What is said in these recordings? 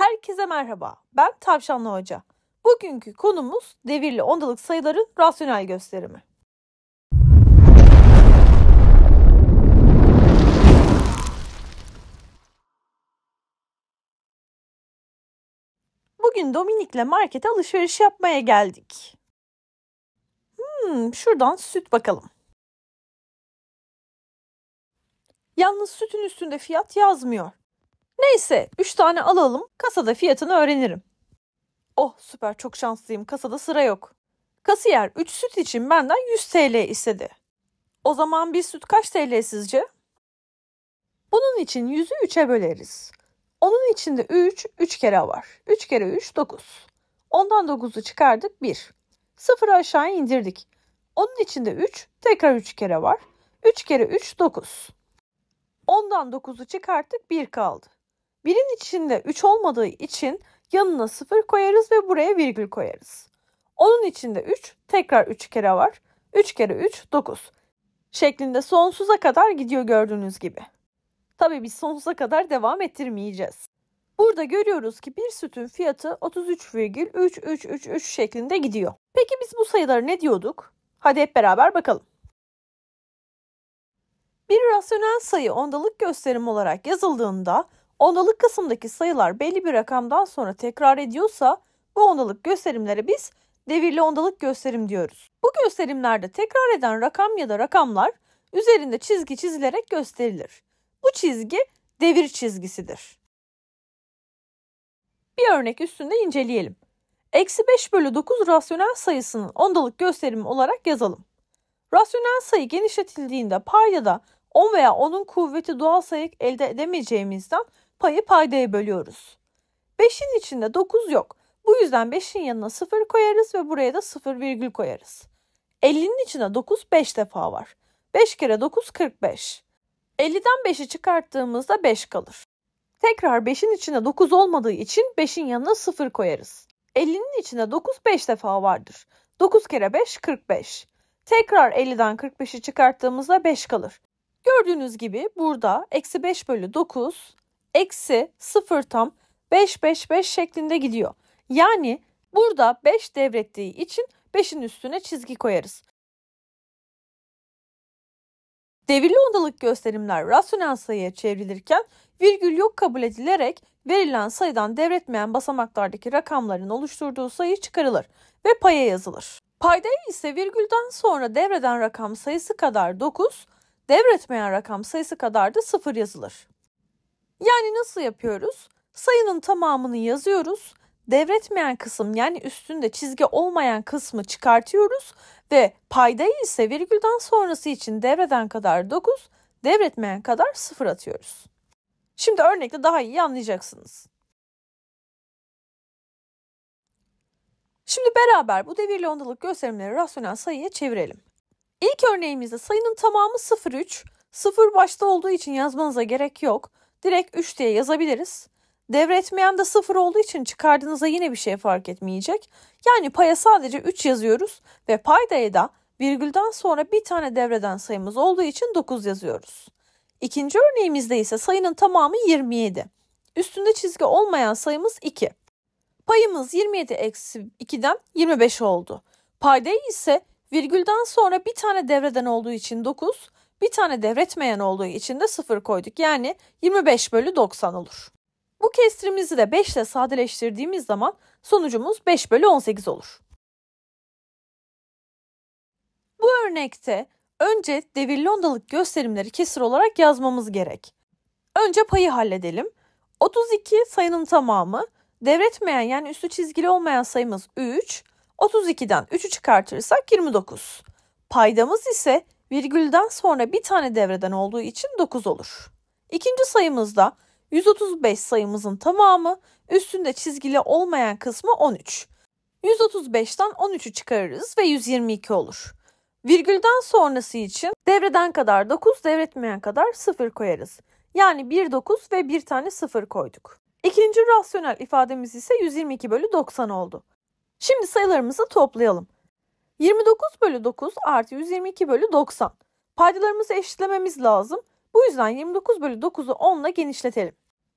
Herkese merhaba. Ben Tavşanlı Hoca. Bugünkü konumuz devirli ondalık sayıların rasyonel gösterimi. Bugün Dominik'le markete alışveriş yapmaya geldik. Hmm, şuradan süt bakalım. Yalnız sütün üstünde fiyat yazmıyor. Neyse 3 tane alalım kasada fiyatını öğrenirim. Oh süper çok şanslıyım kasada sıra yok. Kasiyer 3 süt için benden 100 TL istedi. O zaman bir süt kaç TL sizce? Bunun için 100'ü 3'e böleriz. Onun içinde 3, 3 kere var. 3 kere 3, 9. Ondan 9'u çıkardık 1. 0'ı aşağıya indirdik. Onun içinde 3, tekrar 3 kere var. 3 kere 3, 9. Ondan 9'u çıkarttık 1 kaldı. Birin içinde 3 olmadığı için yanına 0 koyarız ve buraya virgül koyarız. Onun içinde 3 tekrar 3 kere var. 3 kere 3 9 şeklinde sonsuza kadar gidiyor gördüğünüz gibi. Tabi biz sonsuza kadar devam ettirmeyeceğiz. Burada görüyoruz ki bir sütün fiyatı 33,3333 şeklinde gidiyor. Peki biz bu sayıları ne diyorduk? Hadi hep beraber bakalım. Bir rasyonel sayı ondalık gösterim olarak yazıldığında Onalık kısımdaki sayılar belli bir rakamdan sonra tekrar ediyorsa bu onalık gösterimlere biz devirli ondalık gösterim diyoruz. Bu gösterimlerde tekrar eden rakam ya da rakamlar üzerinde çizgi çizilerek gösterilir. Bu çizgi devir çizgisidir. Bir örnek üstünde inceleyelim. Eksi 5 bölü 9 rasyonel sayısının ondalık gösterimi olarak yazalım. Rasyonel sayı genişletildiğinde payda da 10 veya 10'un kuvveti doğal sayı elde edemeyeceğimizden payı paydaya bölüyoruz. 5'in içinde 9 yok. Bu yüzden 5'in yanına 0 koyarız ve buraya da 0 virgül koyarız. 50'nin içinde 9 5 defa var. 5 kere 9 45. 50'den 5'i çıkarttığımızda 5 kalır. Tekrar 5'in içinde 9 olmadığı için 5'in yanına 0 koyarız. 50'nin içinde 9 5 defa vardır. 9 kere 5 45. Tekrar 50'den 45'i çıkarttığımızda 5 kalır. Gördüğünüz gibi burada eksi 5 bölü 9 eksi 0 tam 555 şeklinde gidiyor. Yani burada 5 devrettiği için 5'in üstüne çizgi koyarız. Devirli ondalık gösterimler rasyonel sayıya çevrilirken virgül yok kabul edilerek verilen sayıdan devretmeyen basamaklardaki rakamların oluşturduğu sayı çıkarılır ve paya yazılır. Payda ise virgülden sonra devreden rakam sayısı kadar 9, devretmeyen rakam sayısı kadar da 0 yazılır. Yani nasıl yapıyoruz? Sayının tamamını yazıyoruz. Devretmeyen kısım yani üstünde çizgi olmayan kısmı çıkartıyoruz ve paydayı ise virgülden sonrası için devreden kadar 9, devretmeyen kadar 0 atıyoruz. Şimdi örnekle daha iyi anlayacaksınız. Şimdi beraber bu devirli ondalık gösterimleri rasyonel sayıya çevirelim. İlk örneğimizde sayının tamamı 0,3. 0 başta olduğu için yazmanıza gerek yok direkt 3 diye yazabiliriz. Devretmeyen de 0 olduğu için çıkardığınızda yine bir şey fark etmeyecek. Yani paya sadece 3 yazıyoruz ve paydaya da virgülden sonra bir tane devreden sayımız olduğu için 9 yazıyoruz. İkinci örneğimizde ise sayının tamamı 27. Üstünde çizgi olmayan sayımız 2. Payımız 27 eksi 2'den 25 oldu. Paydayı ise virgülden sonra bir tane devreden olduğu için 9, bir tane devretmeyen olduğu için de 0 koyduk. Yani 25 bölü 90 olur. Bu kestrimizi de 5 ile sadeleştirdiğimiz zaman sonucumuz 5 bölü 18 olur. Bu örnekte önce devirli ondalık gösterimleri kesir olarak yazmamız gerek. Önce payı halledelim. 32 sayının tamamı, devretmeyen yani üstü çizgili olmayan sayımız 3, 32'den 3'ü çıkartırsak 29. Paydamız ise virgülden sonra bir tane devreden olduğu için 9 olur. İkinci sayımızda 135 sayımızın tamamı üstünde çizgili olmayan kısmı 13. 135'ten 13'ü çıkarırız ve 122 olur. Virgülden sonrası için devreden kadar 9, devretmeyen kadar 0 koyarız. Yani 1 9 ve bir tane 0 koyduk. İkinci rasyonel ifademiz ise 122 bölü 90 oldu. Şimdi sayılarımızı toplayalım. 29 bölü 9 artı 122 bölü 90. Paydalarımızı eşitlememiz lazım. Bu yüzden 29 bölü 9'u 10 ile genişletelim.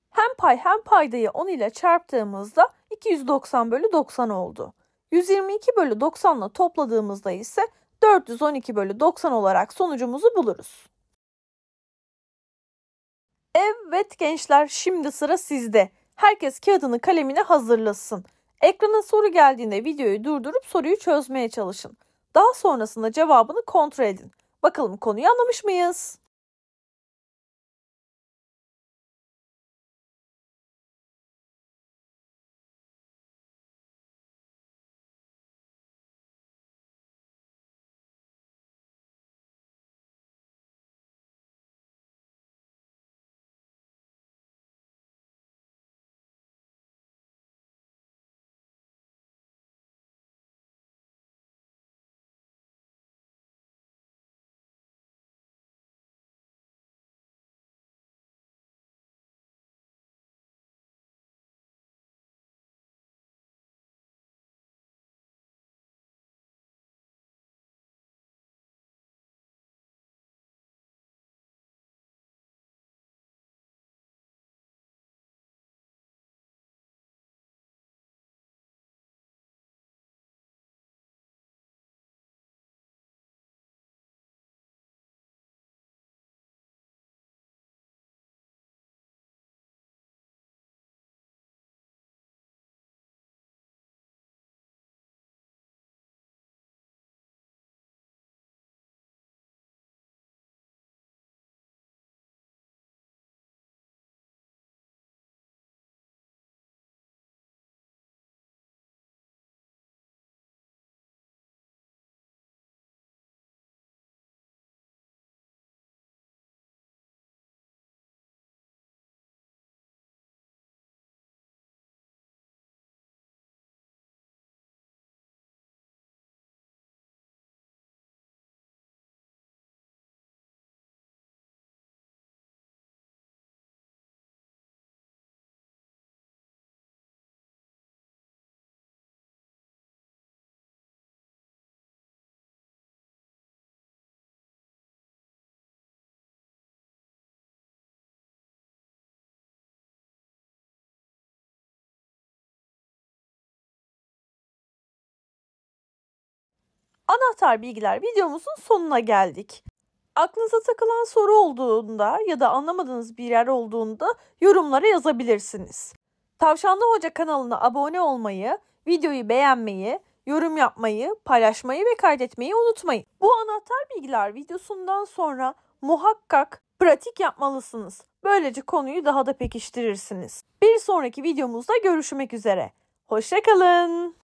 Hem pay hem paydayı 10 ile çarptığımızda 290 bölü 90 oldu. 122 bölü 90 ile topladığımızda ise 412 bölü 90 olarak sonucumuzu buluruz. Evet gençler şimdi sıra sizde. Herkes kağıdını kalemini hazırlasın. Ekrana soru geldiğinde videoyu durdurup soruyu çözmeye çalışın. Daha sonrasında cevabını kontrol edin. Bakalım konuyu anlamış mıyız? Anahtar bilgiler videomuzun sonuna geldik. Aklınıza takılan soru olduğunda ya da anlamadığınız bir yer olduğunda yorumlara yazabilirsiniz. Tavşanlı Hoca kanalına abone olmayı, videoyu beğenmeyi, yorum yapmayı, paylaşmayı ve kaydetmeyi unutmayın. Bu anahtar bilgiler videosundan sonra muhakkak pratik yapmalısınız. Böylece konuyu daha da pekiştirirsiniz. Bir sonraki videomuzda görüşmek üzere. Hoşçakalın.